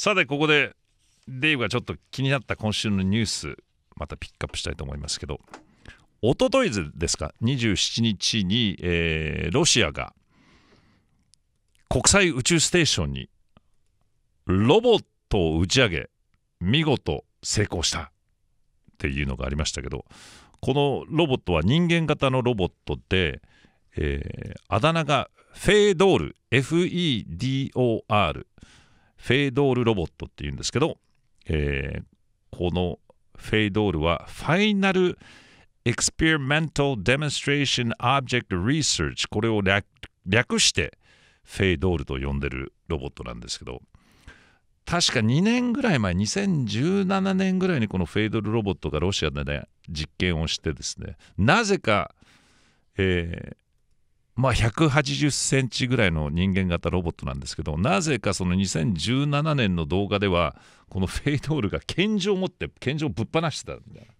さてここでデイブがちょっと気になった今週のニュースまたピックアップしたいと思いますけどおとといですか27日に、えー、ロシアが国際宇宙ステーションにロボットを打ち上げ見事成功したっていうのがありましたけどこのロボットは人間型のロボットで、えー、あだ名がフェードール FEDOR フェイドールロボットっていうんですけど、えー、このフェイドールはファイナルエクスペリメントルデモンストレーションオブジェクトリサーチこれを略略してフェイドールと呼んでるロボットなんですけど確か2年ぐらい前2017年ぐらいにこのフェイドールロボットがロシアでね実験をしてですねなぜか、えー、まあ、180センチぐらいの人間型ロボットなんですけどなぜかその2017年の動画ではこのフェイドールが拳銃を持って拳銃をぶっ放してたみたいな、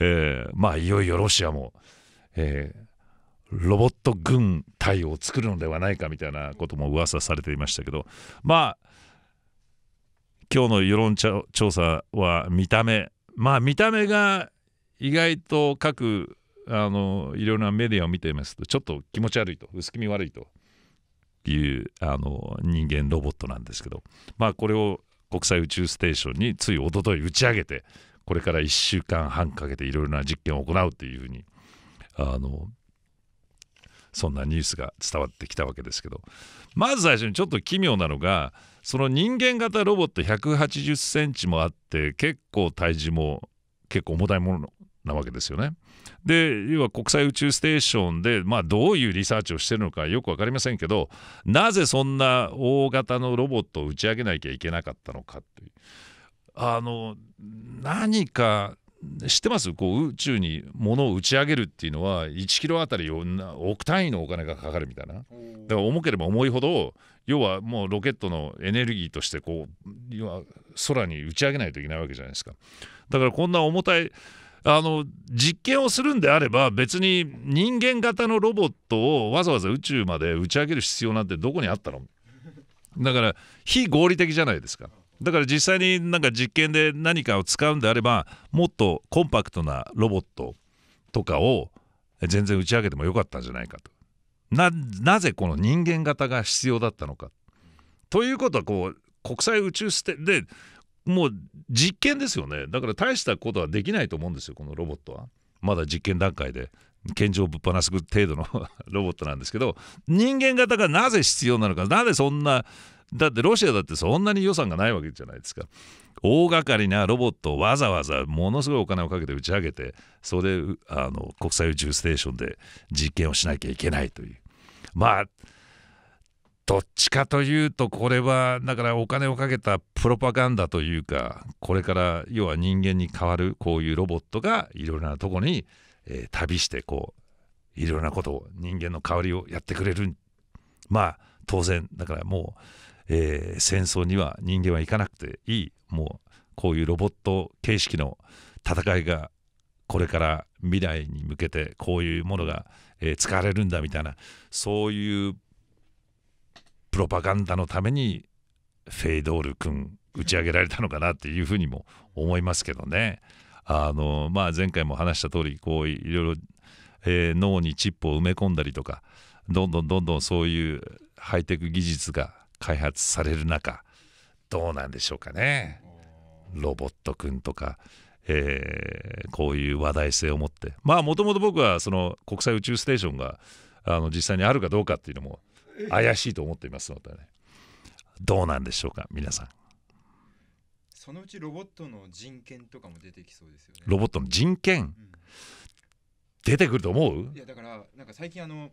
えー、まあいよいよロシアも、えー、ロボット軍隊を作るのではないかみたいなことも噂されていましたけどまあ今日の世論調査は見た目まあ見た目が意外と各あのいろいろなメディアを見ていますとちょっと気持ち悪いと薄気味悪いというあの人間ロボットなんですけど、まあ、これを国際宇宙ステーションについおととい打ち上げてこれから1週間半かけていろいろな実験を行うというふうにあのそんなニュースが伝わってきたわけですけどまず最初にちょっと奇妙なのがその人間型ロボット180センチもあって結構体重も結構重たいものなわけですよね。で要は国際宇宙ステーションで、まあ、どういうリサーチをしてるのかよく分かりませんけどなぜそんな大型のロボットを打ち上げなきゃいけなかったのかっていうあの何か知ってますこう宇宙に物を打ち上げるっていうのは1キロあたり億単位のお金がかかるみたいなだから重ければ重いほど要はもうロケットのエネルギーとしてこう要は空に打ち上げないといけないわけじゃないですかだからこんな重たいあの実験をするんであれば別に人間型のロボットをわざわざ宇宙まで打ち上げる必要なんてどこにあったのだから非合理的じゃないですか。だから実際になんか実験で何かを使うんであればもっとコンパクトなロボットとかを全然打ち上げてもよかったんじゃないかと。ななぜこの人間型が必要だったのか。ということはこう国際宇宙ステでもう実験ですよねだから大したことはできないと思うんですよこのロボットはまだ実験段階で献上をぶっ放す程度の ロボットなんですけど人間型がなぜ必要なのかなぜそんなだってロシアだってそんなに予算がないわけじゃないですか大掛かりなロボットをわざわざものすごいお金をかけて打ち上げてそれあの国際宇宙ステーションで実験をしなきゃいけないというまあどっちかというとこれはだからお金をかけたプロパガンダというかこれから要は人間に代わるこういうロボットがいろいろなとこに、えー、旅してこういろいろなことを人間の代わりをやってくれるまあ当然だからもう、えー、戦争には人間は行かなくていいもうこういうロボット形式の戦いがこれから未来に向けてこういうものが、えー、使われるんだみたいなそういうプロパガンダのためにフェイドール君打ち上げられたのかなっていうふうにも思いますけどね。あのまあ、前回も話した通りこういろいろ、えー、脳にチップを埋め込んだりとかどんどんどんどんそういうハイテク技術が開発される中どうなんでしょうかね。ロボット君とか、えー、こういう話題性を持ってまあもともと僕はその国際宇宙ステーションがあの実際にあるかどうかっていうのも怪しいと思っていますのでねどうなんでしょうか皆さんそのうちロボットの人権とかも出てきそうですよねロボットの人権、うん、出てくると思ういやだからなんか最近あの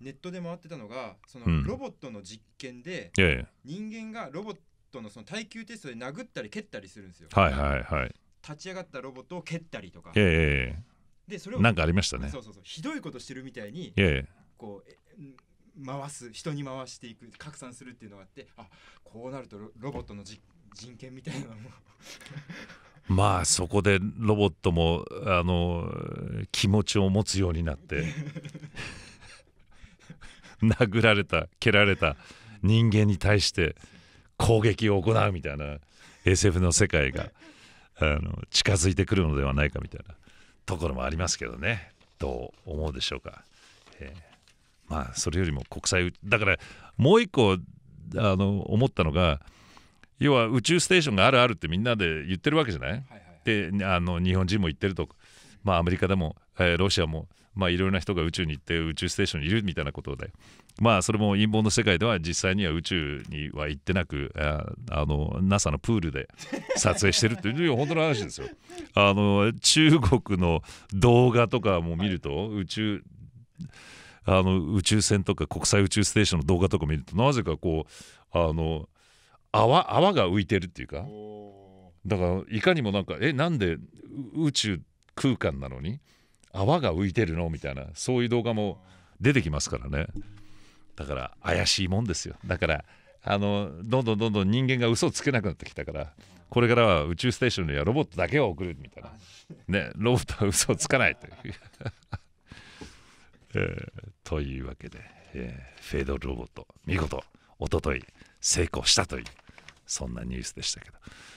ネットで回ってたのがそのロボットの実験で、うん、人間がロボットのその耐久テストで殴ったり蹴ったりするんですよはいはいはい立ち上がったロボットを蹴ったりとかええでそれをなんかありましたねそうそうそうひどいことしてるみたいにええ。こう回す人に回していく拡散するっていうのがあってあこうなるとロボットの人権みたいなのも まあそこでロボットもあの気持ちを持つようになって 殴られた蹴られた人間に対して攻撃を行うみたいな SF の世界があの近づいてくるのではないかみたいなところもありますけどねどう思うでしょうか。えーまあ、それよりも国際だからもう一個あの思ったのが要は宇宙ステーションがあるあるってみんなで言ってるわけじゃない、はいはい、であの日本人も言ってると、まあ、アメリカでも、えー、ロシアも、まあ、いろいろな人が宇宙に行って宇宙ステーションにいるみたいなことで、まあ、それも陰謀の世界では実際には宇宙には行ってなくああの NASA のプールで撮影してるっていう本当の話ですよ。あの中国の動画とかも見ると、はい、宇宙あの宇宙船とか国際宇宙ステーションの動画とか見るとなぜかこうあの泡泡が浮いてるっていうかだからいかにもなんかえなんで宇宙空間なのに泡が浮いてるのみたいなそういう動画も出てきますからねだから怪しいもんですよだからあのどんどんどんどん人間が嘘をつけなくなってきたからこれからは宇宙ステーションにはロボットだけを送るみたいなねロボットは嘘をつかないという えーというわけで、えー、フェードロボット見事おととい成功したというそんなニュースでしたけど